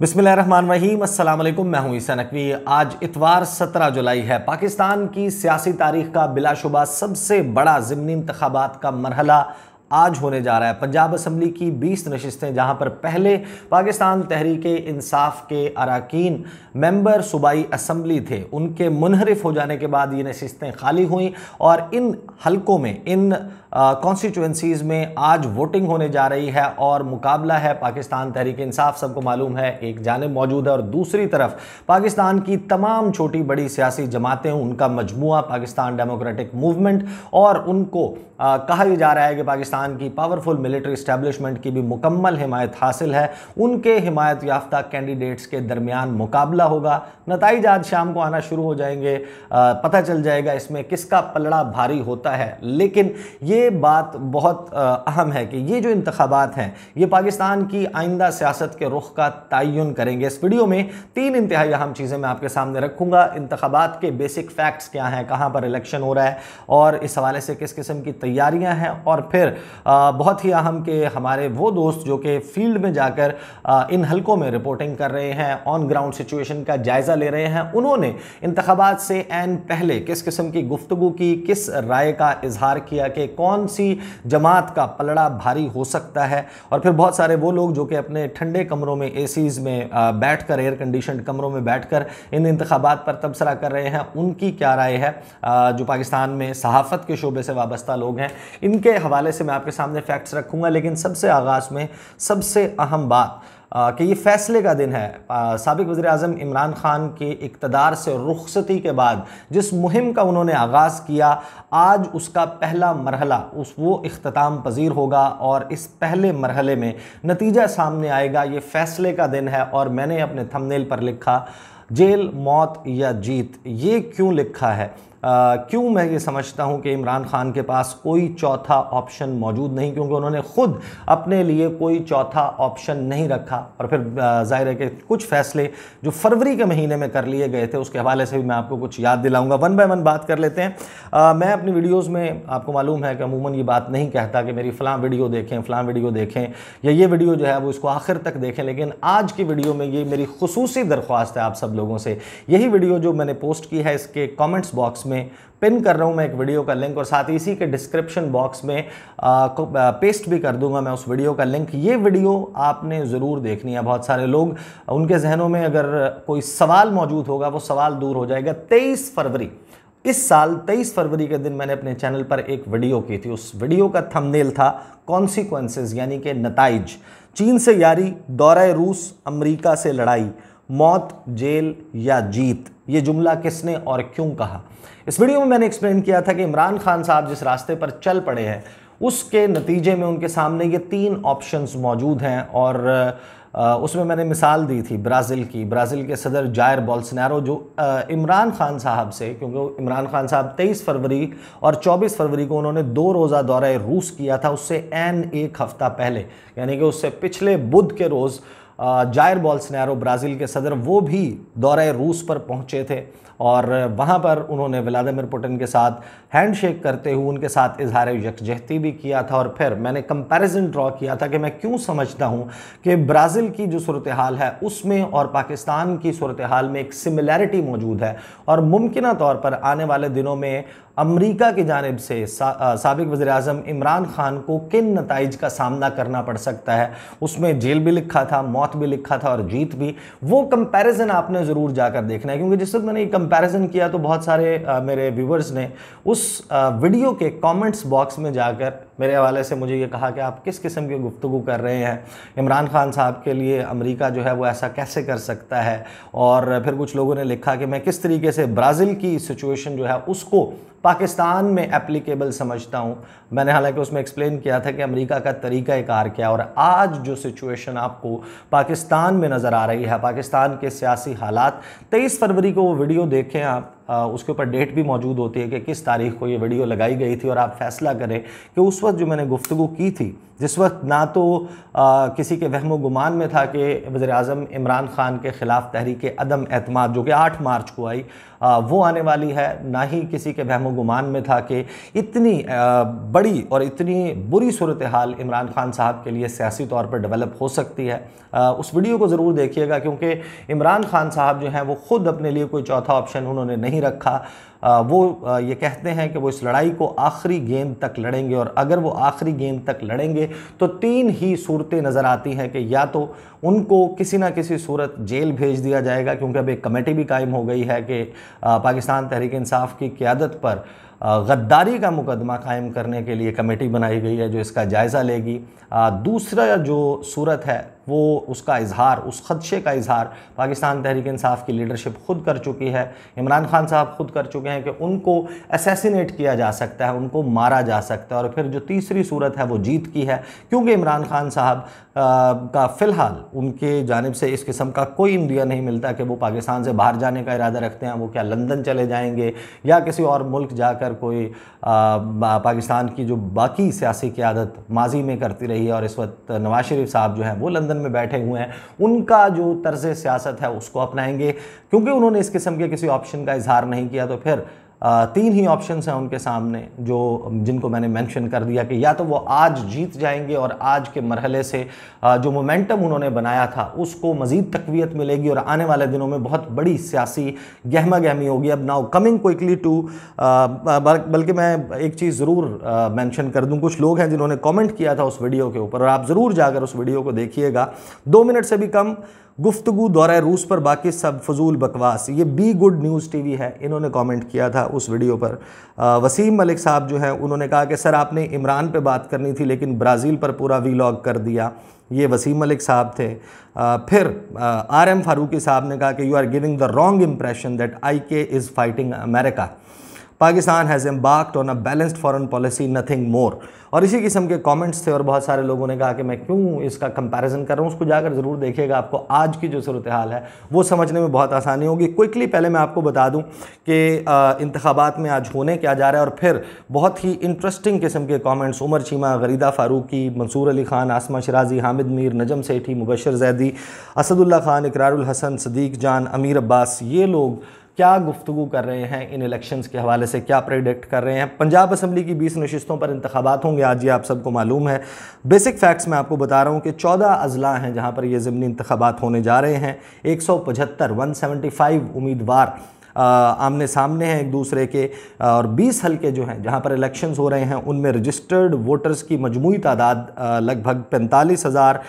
बिसमिल अल्लाम मैं हूं ईसा नकवी आज इतवार 17 जुलाई है पाकिस्तान की सियासी तारीख का बिलाशुबा सबसे बड़ा ज़मनी इंतबात का मरहला आज होने जा रहा है पंजाब असम्बली की बीस नशस्तें जहां पर पहले पाकिस्तान तहरीक इंसाफ के अरकान मेंबर सूबाई असम्बली थे उनके मुनहरफ हो जाने के बाद ये नशस्तें खाली हुई और इन हलकों में इन कॉन्स्टिट्यूंसीज़ में आज वोटिंग होने जा रही है और मुकाबला है पाकिस्तान तहरीक इंसाफ सबको मालूम है एक जानब मौजूद है और दूसरी तरफ पाकिस्तान की तमाम छोटी बड़ी सियासी जमातें उनका मजमू पाकिस्तान डेमोक्रेटिक मूवमेंट और उनको आ, कहा ही जा रहा है कि पाकिस्तान की पावरफुल मिलिट्री स्टैब्लिशमेंट की भी मुकम्मल हिमायत हासिल है उनके हिमायत याफ्ता कैंडिडेट्स के दरमियान मुकाबला होगा नतज आज शाम को आना शुरू हो जाएंगे आ, पता चल जाएगा इसमें किसका पलड़ा भारी होता है लेकिन ये बात बहुत अहम है कि ये जो इंतबात हैं ये पाकिस्तान की आइंदा सियासत के रुख का तयन करेंगे इस वीडियो में तीन इंतहाई अहम चीज़ें मैं आपके सामने रखूँगा इंतबात के बेसिक फैक्ट्स क्या हैं कहाँ पर इलेक्शन हो रहा है और इस हवाले से किस किस्म की तैयारियाँ हैं और फिर बहुत ही अहम के हमारे वो दोस्त जो कि फील्ड में जाकर इन हल्कों में रिपोर्टिंग कर रहे हैं ऑन ग्राउंड सिचुएशन का जायज़ा ले रहे हैं उन्होंने इंतबात से एन पहले किस किस्म की गुफ्तु की किस राय का इजहार किया कि कौन कौन सी जमात का पलड़ा भारी हो सकता है और फिर बहुत सारे वो लोग जो कि अपने ठंडे कमरों में ए में बैठ एयर कंडीशन कमरों में बैठ इन इंतबात पर तबसरा कर रहे हैं उनकी क्या राय है जो पाकिस्तान में सहाफ़त के शोबे से वाबस्ता लोग हैं इनके हवाले से मैं आपके सामने फैक्ट्स रखूँगा लेकिन सबसे आगाज़ में सबसे अहम बात कि ये फैसले का दिन है सबक वज़ी अजम इमरान ख़ान के इकतदार से रुखसती के बाद जिस मुहिम का उन्होंने आगाज़ किया आज उसका पहला मरहला उस वो अख्ताम पजीर होगा और इस पहले मरहले में नतीजा सामने आएगा ये फ़ैसले का दिन है और मैंने अपने थमनेल पर लिखा जेल मौत या जीत ये क्यों लिखा है क्यों मैं ये समझता हूँ कि इमरान खान के पास कोई चौथा ऑप्शन मौजूद नहीं क्योंकि उन्होंने ख़ुद अपने लिए कोई चौथा ऑप्शन नहीं रखा और फिर जाहिर है कि कुछ फैसले जो फरवरी के महीने में कर लिए गए थे उसके हवाले से भी मैं आपको कुछ याद दिलाऊंगा वन बाय वन बात कर लेते हैं आ, मैं अपनी वीडियोज़ में आपको मालूम है कि अमूमन ये बात नहीं कहता कि मेरी फ़लाँ वीडियो देखें फ़लाँ वीडियो देखें या ये वीडियो जो है वो इसको आखिर तक देखें लेकिन आज की वीडियो में ये मेरी खसूसी दरख्वास्त है आप सब लोगों से यही वीडियो जो मैंने पोस्ट की है इसके कॉमेंट्स बॉक्स में में पिन कर रहा हूँ मैं एक वीडियो का लिंक और साथ ही इसी के डिस्क्रिप्शन बॉक्स में आ, पेस्ट भी कर दूंगा मैं उस वीडियो का लिंक ये वीडियो आपने ज़रूर देखनी है बहुत सारे लोग उनके जहनों में अगर कोई सवाल मौजूद होगा वो सवाल दूर हो जाएगा तेईस फरवरी इस साल 23 फरवरी के दिन मैंने अपने चैनल पर एक वीडियो की थी उस वीडियो का थंबनेल था कॉन्सिक्वेंसेज यानी कि नतज चीन से यारी दौरे रूस अमेरिका से लड़ाई मौत जेल या जीत ये जुमला किसने और क्यों कहा इस वीडियो में मैंने एक्सप्लेन किया था कि इमरान खान साहब जिस रास्ते पर चल पड़े हैं उसके नतीजे में उनके सामने ये तीन ऑप्शंस मौजूद हैं और उसमें मैंने मिसाल दी थी ब्राज़ील की ब्राज़ील के सदर जायर बॉल्सनैरो जो इमरान खान साहब से क्योंकि इमरान खान साहब 23 फरवरी और 24 फरवरी को उन्होंने दो रोज़ा दौरा रूस किया था उससे एन एक हफ़्ता पहले यानी कि उससे पिछले बुध के रोज़ जायर बॉल्सनैरो ब्राज़ील के सदर वो भी दौरे रूस पर पहुंचे थे और वहाँ पर उन्होंने व्लादिमिर पुटिन के साथ हैंडशेक करते हुए उनके साथ इजहार यकजहती भी किया था और फिर मैंने कंपैरिजन ड्रॉ किया था कि मैं क्यों समझता हूँ कि ब्राज़ील की जो सूरत हाल है उसमें और पाकिस्तान की सूरत हाल में एक सिमिलैरिटी मौजूद है और मुमकिन तौर पर आने वाले दिनों में अमरीका की जानब से सबक वजे अजम इमरान खान को किन नतज का सामना करना पड़ सकता है उसमें जेल भी लिखा था मौत भी लिखा था और जीत भी वो कंपेरिजन आपने ज़रूर जाकर देखना है क्योंकि जिस वक्त मैंने ये कंपैरिजन किया तो बहुत सारे मेरे व्यूवर्स ने उस वीडियो के कमेंट्स बॉक्स में जाकर मेरे हवाले से मुझे ये कहा कि आप किस किस्म की गुफ्तु कर रहे हैं इमरान खान साहब के लिए अमेरिका जो है वो ऐसा कैसे कर सकता है और फिर कुछ लोगों ने लिखा कि मैं किस तरीके से ब्राज़ील की सिचुएशन जो है उसको पाकिस्तान में एप्लीकेबल समझता हूँ मैंने हालांकि उसमें एक्सप्लेन किया था कि अमेरिका का तरीका कार क्या और आज जो सिचुएशन आपको पाकिस्तान में नज़र आ रही है पाकिस्तान के सियासी हालात तेईस फरवरी को वो वीडियो देखें आप उसके ऊपर डेट भी मौजूद होती है कि किस तारीख को ये वीडियो लगाई गई थी और आप फैसला करें कि उस वक्त जो मैंने गुफ्तु की थी जिस वक्त ना तो आ, किसी के वहम गुमान में था कि वज़र अजम इमरान ख़ान के ख़िलाफ़ तहरीक अदम अहतम जो कि आठ मार्च को आई आ, वो आने वाली है ना ही किसी के वहम गुमान में था कि इतनी आ, बड़ी और इतनी बुरी सूरत हाल इमरान खान साहब के लिए सियासी तौर पर डेवलप हो सकती है आ, उस वीडियो को ज़रूर देखिएगा क्योंकि इमरान खान साहब जो हैं वो ख़ुद अपने लिए कोई चौथा ऑप्शन उन्होंने नहीं नहीं रखा वो ये कहते हैं कि वो इस लड़ाई को आखिरी गेंद तक लड़ेंगे और अगर वो आखिरी गेंद तक लड़ेंगे तो तीन ही सूरतें नज़र आती हैं कि या तो उनको किसी ना किसी सूरत जेल भेज दिया जाएगा क्योंकि अब एक कमेटी भी कायम हो गई है कि पाकिस्तान तहरीक इंसाफ की क़्यादत पर गद्दारी का मुकदमा कायम करने के लिए कमेटी बनाई गई है जो इसका जायज़ा लेगी दूसरा जो सूरत है वो उसका इजहार उस खदशे का इजहार पाकिस्तान तहरीक इंसाफ की लीडरशिप खुद कर चुकी है इमरान खान साहब खुद कर चुके हैं कि उनको असेसिनेट किया जा सकता है उनको मारा जा सकता है और फिर जो तीसरी सूरत है वो जीत की है क्योंकि इमरान खान साहब का फ़िलहाल उनके जानब से इस किस्म का कोई इंदिया नहीं मिलता कि वो पाकिस्तान से बाहर जाने का इरादा रखते हैं वो क्या लंदन चले जाएँगे या किसी और मुल्क जाकर अगर कोई पाकिस्तान की जो बाकी सियासी क्यादत माजी में करती रही है और इस वक्त नवाज शरीफ साहब जो हैं वो लंदन में बैठे हुए हैं उनका जो तर्ज सियासत है उसको अपनाएंगे क्योंकि उन्होंने इस किस्म के किसी ऑप्शन का इजहार नहीं किया तो फिर तीन ही ऑप्शन हैं उनके सामने जो जिनको मैंने मेंशन कर दिया कि या तो वो आज जीत जाएंगे और आज के मरहले से जो मोमेंटम उन्होंने बनाया था उसको मज़ीद तकवीत मिलेगी और आने वाले दिनों में बहुत बड़ी सियासी गहमा गहमी होगी अब नाउ कमिंग क्विकली टू बल्कि मैं एक चीज़ ज़रूर मैंशन कर दूँ कुछ लोग हैं जिन्होंने कॉमेंट किया था उस वीडियो के ऊपर और आप ज़रूर जाकर उस वीडियो को देखिएगा दो मिनट से भी कम गुफ्तु दौर रूस पर बाकी सब फजूल बकवास ये बी गुड न्यूज़ टीवी है इन्होंने कमेंट किया था उस वीडियो पर आ, वसीम मलिक साहब जो है उन्होंने कहा कि सर आपने इमरान पे बात करनी थी लेकिन ब्राज़ील पर पूरा वीलॉग कर दिया ये वसीम मलिक साहब थे आ, फिर आर एम फारूकी साहब ने कहा कि you are giving the wrong impression that I K is fighting America Pakistan has embarked on a balanced foreign policy nothing more और इसी किस्म के कमेंट्स थे और बहुत सारे लोगों ने कहा कि मैं क्यों इसका कंपैरिजन कर रहा हूँ उसको जाकर ज़रूर देखिएगा आपको आज की जो सूरत हाल है वो समझने में बहुत आसानी होगी क्विकली पहले मैं आपको बता दूँ कि इंतबात में आज होने क्या जा रहा है और फिर बहुत ही इंटरेस्टिंग किस्म के कॉमेंट्स उमर चीमा गरीदा फारूकी मंसूर अली खान आसमा शराजी हामिद मीर नजम सेठी मुबशर जैदी असदुल्ला खान इकरारुल हसन सदीक जान अमीर अब्बास ये लोग क्या गुफ्तु कर रहे हैं इन इलेक्शंस के हवाले से क्या प्रेडिक्ट कर रहे हैं पंजाब असम्बली की बीस नशस्तों पर इंतबात होंगे आज ये आप सबको मालूम है बेसिक फैक्ट्स मैं आपको बता रहा हूँ कि चौदह अजला हैं जहाँ पर ये ज़मनी इंतबात होने जा रहे हैं एक सौ पचहत्तर वन सेवेंटी फाइव उम्मीदवार आमने सामने हैं एक दूसरे के और 20 हलके जो हैं जहां पर इलेक्शंस हो रहे हैं उनमें रजिस्टर्ड वोटर्स की मजमू तादाद लगभग पैंतालीस हज़ार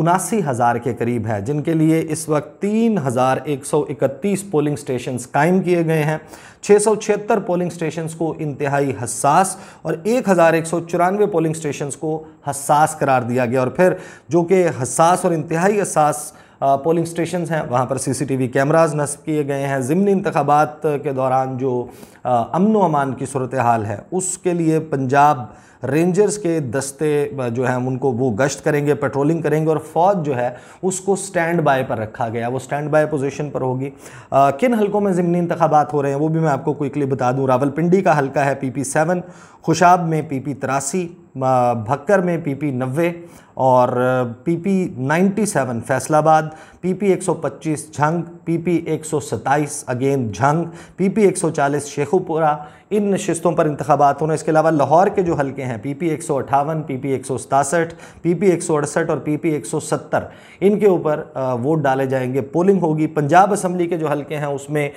उनासी हज़ार के करीब है जिनके लिए इस वक्त तीन हज़ार एक सौ इकतीस पोलिंग स्टेशंस कायम किए गए हैं छः सौ छिहत्तर पोलिंग स्टेशंस को इंतहाई हसास और एक हज़ार एक सौ चौरानवे पोलिंग स्टेशंस को हसास करार दिया गया और फिर जो कि हसास और इंतहाई हसास पोलिंग स्टेशन हैं वहाँ पर सीसीटीवी कैमराज नस्ब किए गए हैं ज़मनी इंतबात के दौरान जो अमन अमान की सूरत हाल है उसके लिए पंजाब रेंजर्स के दस्ते जो हैं उनको वो गश्त करेंगे पेट्रोलिंग करेंगे और फौज जो है उसको स्टैंड बाय पर रखा गया वो स्टैंड बाय पोजीशन पर होगी किन हलकों में ज़मनी इंतबात हो रहे हैं वो भी मैं आपको क्विकली बता दूँ रावलपिंडी का हलका है पी पी सेवन खुशाब में पी पी तिरासी भक्कर में पीपी नब्बे और PP 97 Faisalabad PP 125 Jhang PP 127 again Jhang PP 140 Sheikhupura इन नशस्तों पर इंतबात होने इसके अलावा लाहौर के जो हलके हैं पीपी एक सौ अठावन पीपी एक सौ सतासठ पीपी एक सौ अड़सठ और पीपी एक सौ सत्तर इनके ऊपर वोट डाले जाएंगे पोलिंग होगी पंजाब असम्बली के जो हलके हैं उसमें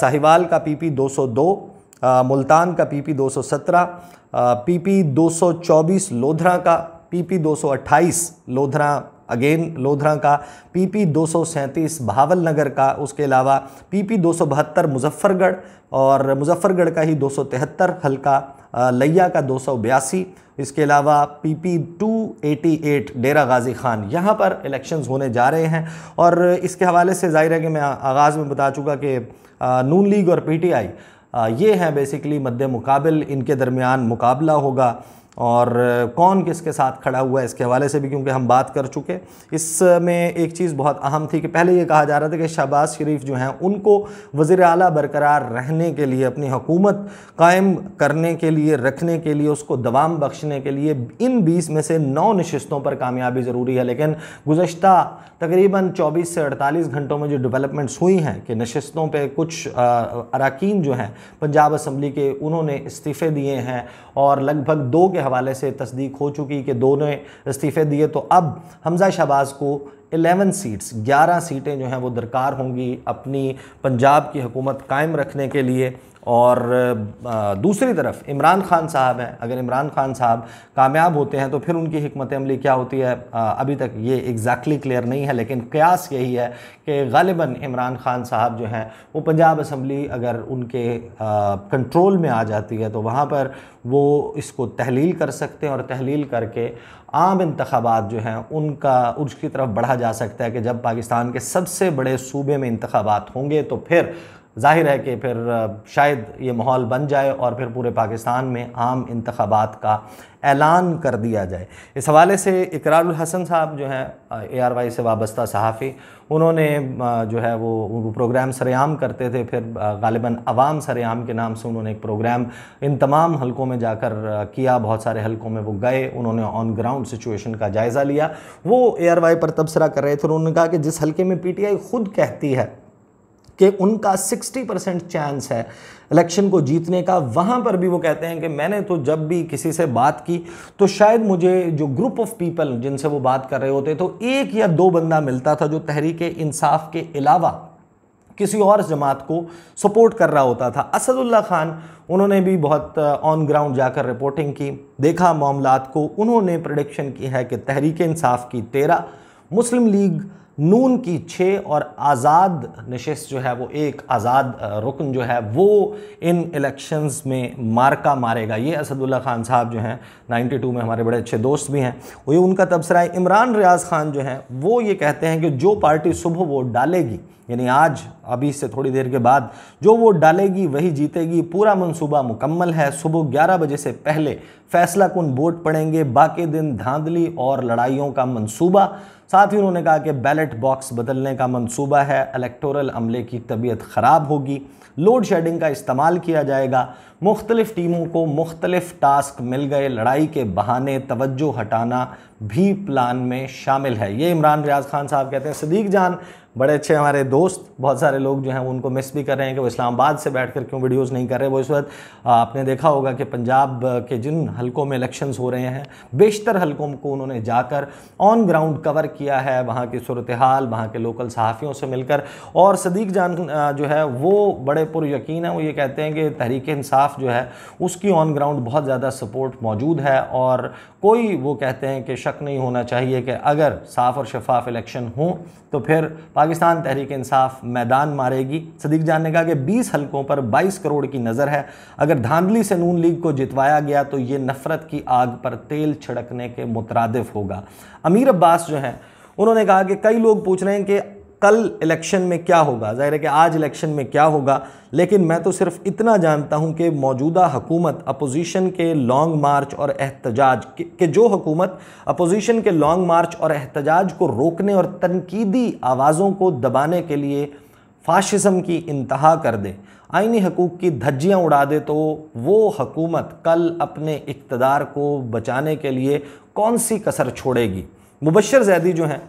साहिवाल का पीपी दो सौ दो मुल्तान का पीपी 217 पीपी 224 लोधरा का पीपी 228 लोधरा अगेन लोधरा का पीपी 237 भावल नगर का उसके अलावा पीपी 272 मुजफ्फरगढ़ और मुजफ्फरगढ़ का ही 273 हल्का लैया का दो इसके अलावा पीपी 288 डेरा गाजी खान यहाँ पर इलेक्शंस होने जा रहे हैं और इसके हवाले से जाहिर है कि मैं आगाज़ में बता चुका कि नून लीग और पीटीआई ये हैं बेसिकली मद्द मुकाबल इनके दरमियान मुकाबला होगा और कौन किसके साथ खड़ा हुआ है इसके हवाले से भी क्योंकि हम बात कर चुके इसमें एक चीज़ बहुत अहम थी कि पहले ये कहा जा रहा था कि शहबाज शरीफ जो हैं उनको वज़ी अली बरकरार रहने के लिए अपनी हुकूमत कायम करने के लिए रखने के लिए उसको दवाम बख्शने के लिए इन बीस में से नौ नशस्तों पर कामयाबी ज़रूरी है लेकिन गुज्त तकरीबन चौबीस से अड़तालीस घंटों में जो डेवलपमेंट्स हुई हैं कि नशस्तों पर कुछ अरकान जो हैं पंजाब असम्बली के उन्होंने इस्तीफ़े दिए हैं और लगभग दो के हवाले से तस्दीक हो चुकी कि दो ने इस्तीफ़े दिए तो अब हमज़ा शहबाज को एलेवन सीट्स ग्यारह सीटें जो हैं वो दरकार होंगी अपनी पंजाब की हुकूमत कायम रखने के लिए और दूसरी तरफ इमरान खान साहब हैं अगर इमरान खान साहब कामयाब होते हैं तो फिर उनकी हमत अमली क्या होती है अभी तक ये एग्जैक्टली क्लियर नहीं है लेकिन कयास यही है कि गालिबा इमरान खान साहब जो हैं वो पंजाब असम्बली अगर उनके कंट्रोल में आ जाती है तो वहाँ पर वो इसको तहलील कर सकते हैं और तहलील करके आम इंतबात जो हैं उनका उसकी तरफ बढ़ा जा सकता है कि जब पाकिस्तान के सबसे बड़े सूबे में इंतबात होंगे तो फिर जाहिर है कि फिर शायद ये माहौल बन जाए और फिर पूरे पाकिस्तान में आम इंतबात का ऐलान कर दिया जाए इस हवाले से इकरारुल हसन साहब जो हैं ए आर वाई से वाबस्ता सहाफ़ी उन्होंने जो है वो, वो प्रोग्राम सरेआम करते थे फिर गालिबा अवाम सरेआम के नाम से उन्होंने एक प्रोग्राम इन तमाम हलकों में जाकर किया बहुत सारे हलकों में वो गए उन्होंने ऑन ग्राउंड सिचुएशन का जायज़ा लिया वो ए आर वाई पर तबसरा कर रहे थे उन्होंने कहा कि जिस हल्के में पी टी आई खुद कहती है कि उनका 60 परसेंट चांस है इलेक्शन को जीतने का वहाँ पर भी वो कहते हैं कि मैंने तो जब भी किसी से बात की तो शायद मुझे जो ग्रुप ऑफ पीपल जिनसे वो बात कर रहे होते तो एक या दो बंदा मिलता था जो तहरीक इंसाफ के अलावा किसी और जमात को सपोर्ट कर रहा होता था असदुल्ला खान उन्होंने भी बहुत ऑन uh, ग्राउंड जाकर रिपोर्टिंग की देखा मामला को उन्होंने प्रडिक्शन की है कि तहरीक इंसाफ की तेरह मुस्लिम लीग नून की छः और आज़ाद नशस्त जो है वो एक आज़ाद रुकन जो है वो इन इलेक्शंस में मार्का मारेगा ये असदुल्ला ख़ान साहब जो हैं 92 में हमारे बड़े अच्छे दोस्त भी हैं वो ये उनका तबसरा है इमरान रियाज ख़ान जो हैं वो ये कहते हैं कि जो पार्टी सुबह वोट डालेगी यानी आज अभी से थोड़ी देर के बाद जो वोट डालेगी वही जीतेगी पूरा मंसूबा मुकम्मल है सुबह 11 बजे से पहले फैसला कन वोट पड़ेंगे बाकी दिन धांधली और लड़ाइयों का मंसूबा साथ ही उन्होंने कहा कि बैलेट बॉक्स बदलने का मंसूबा है इलेक्टोरल अमले की तबीयत ख़राब होगी लोड शेडिंग का इस्तेमाल किया जाएगा मुख्तलिफ़ टीमों को मुख्तलिफ़ टास्क मिल गए लड़ाई के बहाने तवज्जो हटाना भी प्लान में शामिल है ये इमरान रियाज खान साहब कहते हैं सदीक जान बड़े अच्छे हमारे दोस्त बहुत सारे लोग जो हैं उनको मिस भी कर रहे हैं कि वो इस्लामाबाद से बैठ कर क्यों वीडियोज़ नहीं कर रहे वो इस वक्त आपने देखा होगा कि पंजाब के जिन हलकों में इलेक्शंस हो रहे हैं बेशतर हलकों को उन्होंने जाकर ऑन ग्राउंड कवर किया है वहाँ की सूरत हाल वहाँ के लोकल सहाफ़ियों से मिलकर और सदीक जान जो है वो बड़े पुर यकीन है वो ये कहते हैं कि तहरीक इंसाफ जो है उसकी ऑन ग्राउंड बहुत ज़्यादा सपोर्ट मौजूद है और कोई वो कहते हैं कि शक नहीं होना चाहिए कि अगर साफ़ और शफाफ इलेक्शन हो तो फिर पाकिस्तान तहरीक इंसाफ मैदान मारेगी सदीक जान ने कहा कि बीस हलकों पर बाईस करोड़ की नज़र है अगर धांधली से नून लीग को जितवाया गया तो ये नफ़रत की आग पर तेल छिड़कने के मुतरद होगा अमीर अब्बास जो हैं उन्होंने कहा कि कई लोग पूछ रहे हैं कि कल इलेक्शन में क्या होगा जाहिर है कि आज इलेक्शन में क्या होगा लेकिन मैं तो सिर्फ इतना जानता हूं कि मौजूदा हुकूमत अपोजिशन के लॉन्ग मार्च और एहतजाज के जो हुकूमत अपोजिशन के लॉन्ग मार्च और एहतजाज को रोकने और तनकीदी आवाज़ों को दबाने के लिए फाशिज़म की इंतहा कर दे आइनी हकूक़ की धज्जियाँ उड़ा दे तो वो हकूमत कल अपने इकतदार को बचाने के लिए कौन सी कसर छोड़ेगी मुबशर जैदी जो हैं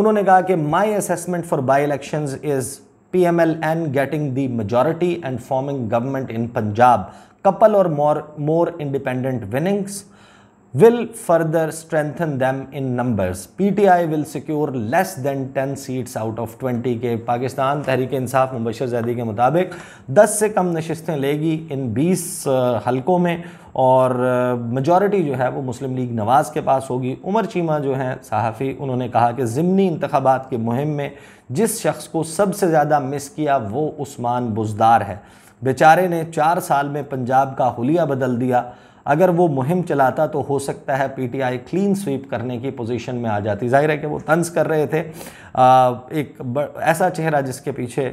उन्होंने कहा कि my assessment for by election is P M L N getting the majority and forming government in Punjab couple और more more independent winnings will further strengthen them in numbers. PTI will secure less than 10 seats out of 20 के पाकिस्तान तहरीक इंसाफ मुबशर जैदी के मुताबिक 10 से कम नशस्तें लेगी इन 20 halqon में और majority जो है वो मुस्लिम लीग नवाज़ के पास होगी उमर चीमा जो हैं सहाफ़ी उन्होंने कहा कि ज़मनी इंतबात के मुहिम में जिस शख्स को सबसे ज़्यादा मिस किया वो उस्मान बुजदार है बेचारे ने चार साल में पंजाब का हुलिया बदल दिया अगर वो मुहिम चलाता तो हो सकता है पीटीआई क्लीन स्वीप करने की पोजीशन में आ जाती जाहिर है कि वो तंज कर रहे थे आ, एक ऐसा चेहरा जिसके पीछे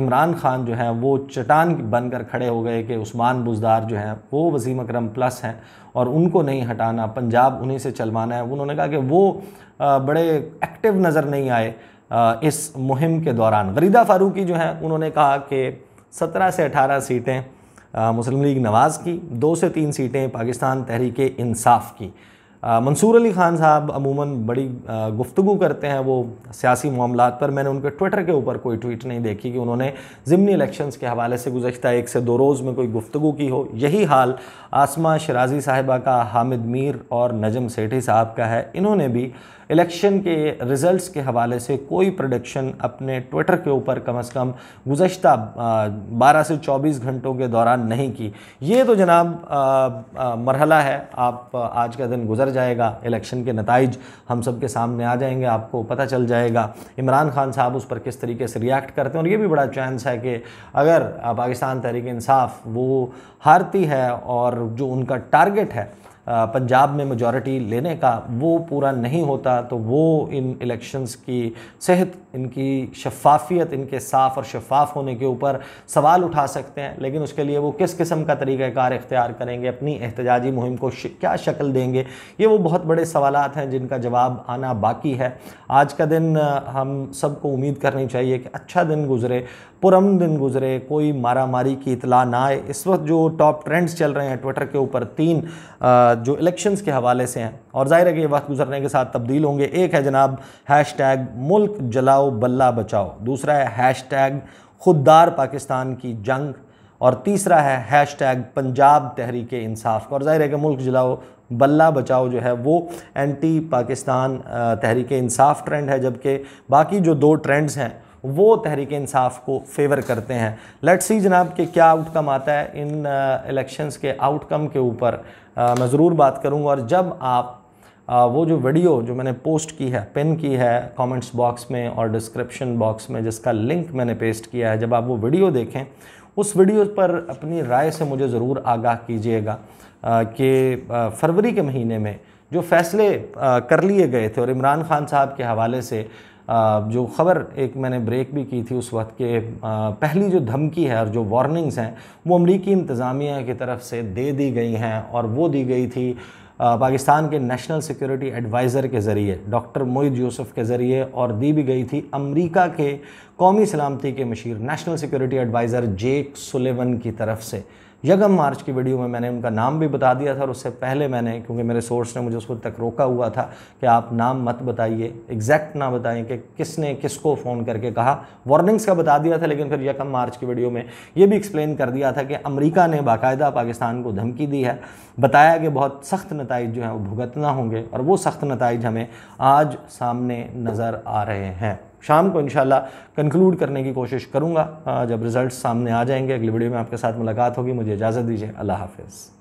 इमरान खान जो हैं वो चटान बनकर खड़े हो गए कि उस्मान बुजदार जो हैं वो वजीम अक्रम प्लस हैं और उनको नहीं हटाना पंजाब उन्हीं से चलवाना है उन्होंने कहा कि वो बड़े एक्टिव नज़र नहीं आए इस मुहिम के दौरान वरीदा फारूकी जो हैं उन्होंने कहा कि सत्रह से अठारह सीटें मुस्लिम लीग नवाज़ की दो से तीन सीटें पाकिस्तान तहरीक इंसाफ की मंसूर अली ख़ान साहब अमूमन बड़ी गुफ्तु करते हैं वो सियासी मामला पर मैंने उनके ट्विटर के ऊपर कोई ट्वीट नहीं देखी कि उन्होंने ज़िमनी इलेक्शन के हवाले से गुजशत एक से दो रोज़ में कोई गुफ्तु की हो यही हाल आसमा शराजी साहिबा का हामिद मीर और नजम सेठी साहब का है इन्होंने भी इलेक्शन के रिज़ल्ट के हवाले से कोई प्रोडक्शन अपने ट्विटर के ऊपर कम अज़ कम गुज्त बारह से चौबीस घंटों के दौरान नहीं की ये तो जनाब मरहला है आप आज का दिन गुजर जाएगा इलेक्शन के नतज हम सब के सामने आ जाएंगे आपको पता चल जाएगा इमरान खान साहब उस पर किस तरीके से रिएक्ट करते हैं और ये भी बड़ा चांस है कि अगर पाकिस्तान तहरीक इंसाफ वो हारती है और जो उनका टारगेट है पंजाब में मेजॉरिटी लेने का वो पूरा नहीं होता तो वो इन इलेक्शंस की सेहत इनकी शफाफियत इनके साफ़ और शफाफ होने के ऊपर सवाल उठा सकते हैं लेकिन उसके लिए वो किस किस्म का तरीक़ाकार इख्तियार करेंगे अपनी एहतजाजी मुहिम को क्या शक्ल देंगे ये वो बहुत बड़े सवाल हैं जिनका जवाब आना बाकी है आज का दिन हम सबको उम्मीद करनी चाहिए कि अच्छा दिन गुजरे पुरम दिन गुजरे कोई मारामारी की इतला ना आए इस वक्त जो टॉप ट्रेंड्स चल रहे हैं ट्विटर के ऊपर तीन जो इलेक्शंस के हवाले से हैं और जाहिर है कि वक्त गुजरने के साथ तब्दील होंगे एक है जनाब हैश टैग मुल्क जलाओ बल्ला बचाओ दूसरा है हैश टैग खुददार पाकिस्तान की जंग और तीसरा है हैश टैग पंजाब तहरीक इंसाफ और जाहिर है कि मुल्क जलाओ बल्ला बचाओ जो है वो एंटी पाकिस्तान तहरीक इंसाफ ट्रेंड है जबकि बाकी जो दो ट्रेंड्स हैं वो तहरीक इंसाफ को फेवर करते हैं लेट सी जनाब के क्या आउटकम आता है इन इलेक्शंस uh, के आउटकम के ऊपर uh, मैं ज़रूर बात करूँगा और जब आप आ, uh, वो जो वीडियो जो मैंने पोस्ट की है पिन की है कमेंट्स बॉक्स में और डिस्क्रिप्शन बॉक्स में जिसका लिंक मैंने पेस्ट किया है जब आप वो वीडियो देखें उस वीडियो पर अपनी राय से मुझे ज़रूर आगाह कीजिएगा कि फरवरी के महीने में जो फैसले कर लिए गए थे और इमरान खान साहब के हवाले से जो ख़बर एक मैंने ब्रेक भी की थी उस वक्त के पहली जो धमकी है और जो वार्निंग्स हैं वो अमरीकी इंतज़ामिया की तरफ से दे दी गई हैं और वो दी गई थी पाकिस्तान के नेशनल सिक्योरिटी एडवाइज़र के ज़रिए डॉक्टर मोहित यूसुफ के ज़रिए और दी भी गई थी अमेरिका के कौमी सलामती के मशीर national security adviser Jake Sullivan की तरफ से यगम मार्च की वीडियो में मैंने उनका नाम भी बता दिया था और उससे पहले मैंने क्योंकि मेरे सोर्स ने मुझे उसको तक रोका हुआ था कि आप नाम मत बताइए एग्जैक्ट ना बताएं कि किसने किसको फ़ोन करके कहा वार्निंग्स का बता दिया था लेकिन फिर यकम मार्च की वीडियो में ये भी एक्सप्लेन कर दिया था कि अमरीका ने बाकायदा पाकिस्तान को धमकी दी है बताया कि बहुत सख्त नतज जो हैं वो भुगतना होंगे और वो सख्त नतज हमें आज सामने नज़र आ रहे हैं शाम को इंशाल्लाह कंक्लूड करने की कोशिश करूँगा हाँ, जब रिज़ल्ट सामने आ जाएंगे अगली वीडियो में आपके साथ मुलाकात होगी मुझे इजाज़त दीजिए अल्लाह हाफिज़